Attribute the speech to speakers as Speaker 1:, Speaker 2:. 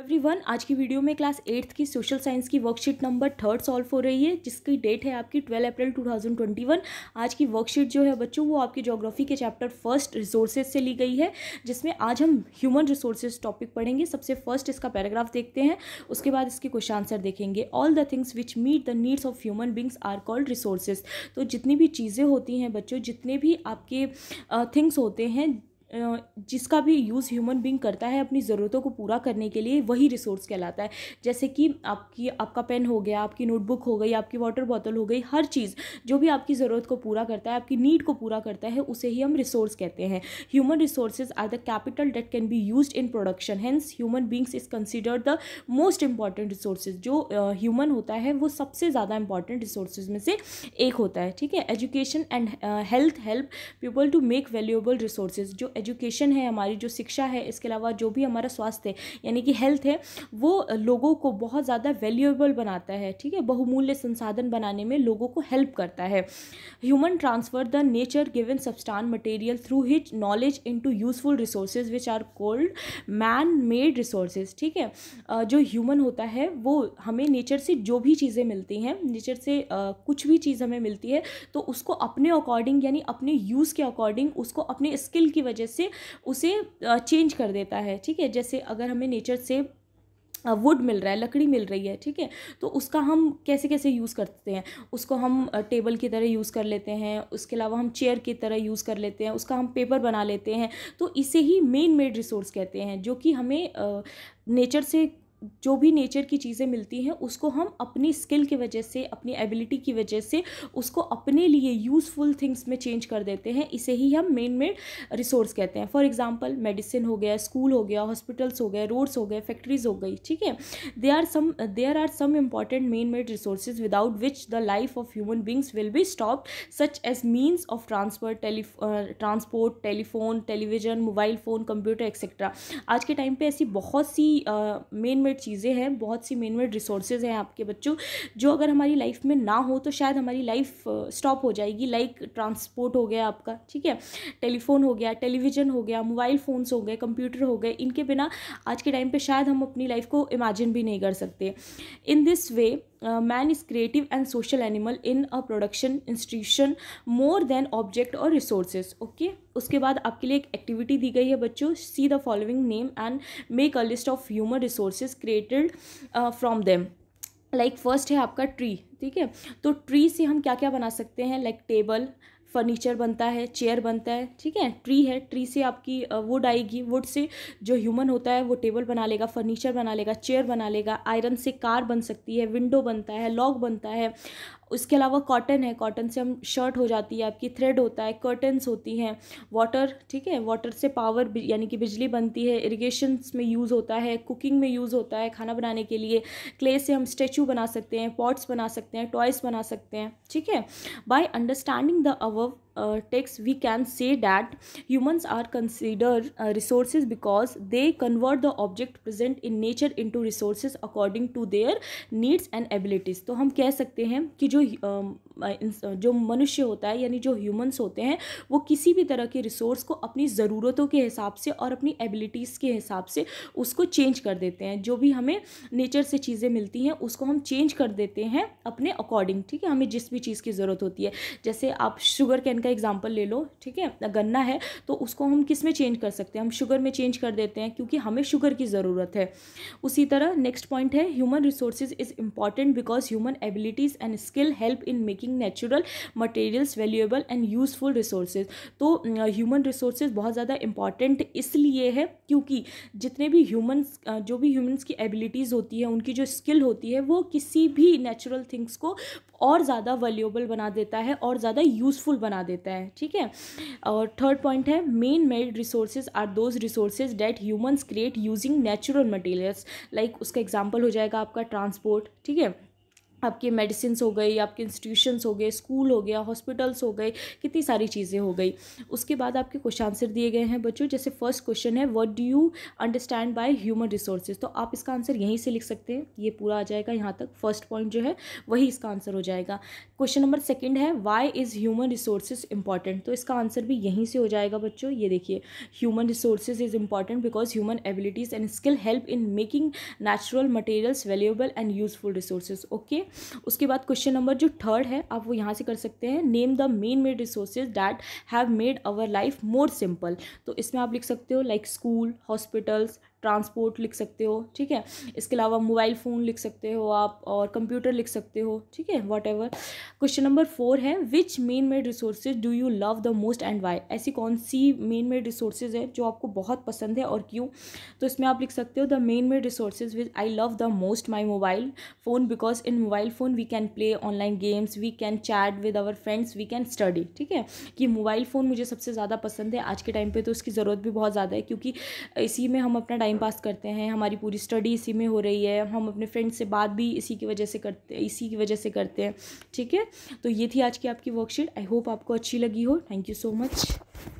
Speaker 1: everyone आज की video में क्लास एट्थ की सोशल साइंस की वर्कशीट नंबर थर्ड सॉल्व हो रही है जिसकी डेट है आपकी ट्वेल्व अप्रैल 2021 आज की वर्कशीट जो है बच्चों वो आपकी ज्योग्राफी के चैप्टर फर्स्ट रिसोर्सेज से ली गई है जिसमें आज हम ह्यूमन रिसोर्सेज टॉपिक पढ़ेंगे सबसे फर्स्ट इसका पैराग्राफ देखते हैं उसके बाद इसके क्वेश्चन आंसर देखेंगे all the things which meet the needs of human beings are called resources तो जितनी भी चीज़ें होती हैं बच्चों जितने भी आपके थिंग्स uh, होते हैं जिसका भी यूज़ ह्यूमन बींग करता है अपनी ज़रूरतों को पूरा करने के लिए वही रिसोर्स कहलाता है जैसे कि आपकी आपका पेन हो गया आपकी नोटबुक हो गई आपकी वाटर बॉटल हो गई हर चीज़ जो भी आपकी ज़रूरत को पूरा करता है आपकी नीड को पूरा करता है उसे ही हम रिसोर्स कहते हैं human resources are the capital that can be used in production hence human beings is considered the most important resources जो ह्यूमन uh, होता है वो सबसे ज़्यादा इंपॉर्टेंट रिसोर्सेज में से एक होता है ठीक है education and health help people to make valuable resources जो एजुकेशन है हमारी जो शिक्षा है इसके अलावा जो भी हमारा स्वास्थ्य है यानी कि हेल्थ है वो लोगों को बहुत ज़्यादा वैल्यूएबल बनाता है ठीक है बहुमूल्य संसाधन बनाने में लोगों को हेल्प करता है human transfer the nature given substance material through which knowledge to useful resource which are called man made resource ठीक है जो ह्यूमन होता है वो हमें नेचर से जो भी चीज़ें मिलती हैं नेचर से कुछ भी चीज़ हमें मिलती है तो उसको अपने अकॉर्डिंग यानी अपने यूज़ के अकॉर्डिंग उसको अपने स्किल की वजह से उसे चेंज कर देता है ठीक है जैसे अगर हमें नेचर से वुड मिल रहा है लकड़ी मिल रही है ठीक है तो उसका हम कैसे कैसे यूज़ करते हैं उसको हम टेबल की तरह यूज़ कर लेते हैं उसके अलावा हम चेयर की तरह यूज़ कर लेते हैं उसका हम पेपर बना लेते हैं तो इसे ही मेन मेड रिसोर्स कहते हैं जो कि हमें नेचर से जो भी नेचर की चीज़ें मिलती हैं उसको हम अपनी स्किल की वजह से अपनी एबिलिटी की वजह से उसको अपने लिए यूज़फुल थिंग्स में चेंज कर देते हैं इसे ही हम मेन मेड रिसोर्स कहते हैं फॉर एग्जांपल मेडिसिन हो गया स्कूल हो गया हॉस्पिटल्स हो गए रोड्स हो गए फैक्ट्रीज हो गई ठीक है they are some there are some important man made resources without which the life of human beings will be stop such as means of transfer transport telephone television mobile phone computer etcetera आज के time पर ऐसी बहुत सी man uh, made made चीज़ें हैं बहुत सी मेन मेड रिसोर्सेज हैं आपके बच्चों जो अगर हमारी लाइफ में ना हो तो शायद हमारी लाइफ स्टॉप हो जाएगी लाइक ट्रांसपोर्ट हो गया आपका ठीक है टेलीफोन हो गया टेलीविज़न हो गया मोबाइल फ़ोन्स हो गए कंप्यूटर हो गए इनके बिना आज के टाइम पर शायद हम अपनी लाइफ को इमेजिन भी नहीं कर सकते in this way man is creative and social animal in a production institution more than object और रिसोर्सेज ओके उसके बाद आपके लिए एक एक्टिविटी दी गई है बच्चों see the following name and make a list of human resources created from them like first है आपका ट्री ठीक है तो ट्री से हम क्या क्या बना सकते हैं लाइक टेबल फर्नीचर बनता है चेयर बनता है ठीक है ट्री है ट्री से आपकी वुड आएगी वुड से जो ह्यूमन होता है वो टेबल बना लेगा फर्नीचर बना लेगा चेयर बना लेगा आयरन से कार बन सकती है विंडो बनता है लॉक बनता है उसके अलावा कॉटन है कॉटन से हम शर्ट हो जाती है आपकी थ्रेड होता है कर्टन्स होती हैं वाटर ठीक है वाटर से पावर यानी कि बिजली बनती है इरीगेशन में यूज़ होता है कुकिंग में यूज़ होता है खाना बनाने के लिए क्ले से हम स्टेचू बना सकते हैं पॉट्स बना सकते हैं टॉयस बना सकते हैं ठीक है by understanding the above texts we can say that humans are consider resources because they convert the object present in nature into resources according to their needs and abilities तो हम कह सकते हैं कि जो um, uh, uh, जो मनुष्य होता है यानी जो ह्यूमन्स होते हैं वो किसी भी तरह के रिसोर्स को अपनी ज़रूरतों के हिसाब से और अपनी एबिलिटीज़ के हिसाब से उसको चेंज कर देते हैं जो भी हमें नेचर से चीज़ें मिलती हैं उसको हम चेंज कर देते हैं अपने अकॉर्डिंग ठीक है हमें जिस भी चीज़ की ज़रूरत होती है जैसे आप शुगर कैन का एग्जाम्पल ले लो ठीक है गन्ना है तो उसको हम किस में चेंज कर सकते हैं हम शुगर में चेंज कर देते हैं क्योंकि हमें शुगर की ज़रूरत है उसी तरह नेक्स्ट पॉइंट है human resources is important because human abilities and skill help in making natural materials valuable and useful resources तो ह्यूमन रिसोर्सेज बहुत ज़्यादा इंपॉर्टेंट इसलिए है क्योंकि जितने भी ह्यूमन्स जो भी ह्यूमन्स की एबिलिटीज़ होती है उनकी जो स्किल होती है वो किसी भी नेचुरल थिंग्स को और ज़्यादा वैल्यूएबल बना देता है और ज़्यादा यूज़फुल बना देता देता है ठीक है और थर्ड पॉइंट है man made resources are those resources that humans create using natural materials like उसका एग्जाम्पल हो जाएगा आपका ट्रांसपोर्ट ठीक है आपके मेडिसिन हो गई आपके इंस्टीट्यूशंस हो गए स्कूल हो गया हॉस्पिटल्स हो गए कितनी सारी चीज़ें हो गई उसके बाद आपके क्वेश्चन आंसर दिए गए हैं बच्चों जैसे फर्स्ट क्वेश्चन है what do you understand by human resources तो आप इसका आंसर यहीं से लिख सकते हैं ये पूरा आ जाएगा यहाँ तक फर्स्ट पॉइंट जो है वही इसका आंसर हो जाएगा क्वेश्चन नंबर सेकेंड है why is human resources important तो इसका आंसर भी यहीं से हो जाएगा बच्चों ये देखिए human resources is important because human abilities and skill help in making natural materials valuable and useful resources okay उसके बाद क्वेश्चन नंबर जो थर्ड है आप वो यहाँ से कर सकते हैं name the man made resources that have made our life more simple तो इसमें आप लिख सकते हो लाइक स्कूल हॉस्पिटल्स ट्रांसपोर्ट लिख सकते हो ठीक है इसके अलावा मोबाइल फ़ोन लिख सकते हो आप और कंप्यूटर लिख सकते हो ठीक है whatever question number four है which man made resources do you love the most and why ऐसी कौन सी मेन मेड रिसोर्सेज है जो आपको बहुत पसंद है और क्यों तो इसमें आप लिख सकते हो the man made resources which I love the most my mobile phone because in mobile phone we can play online games we can chat with our friends we can study ठीक है कि मोबाइल फ़ोन मुझे सबसे ज़्यादा पसंद है आज के टाइम पर तो उसकी ज़रूरत भी बहुत ज़्यादा है क्योंकि इसी में हम अपना टाइम पास करते हैं हमारी पूरी स्टडी इसी में हो रही है हम अपने फ्रेंड्स से बात भी इसी की वजह से करते इसी की वजह से करते हैं ठीक है तो ये थी आज की आपकी वर्कशीट आई होप आपको अच्छी लगी हो थैंक यू सो मच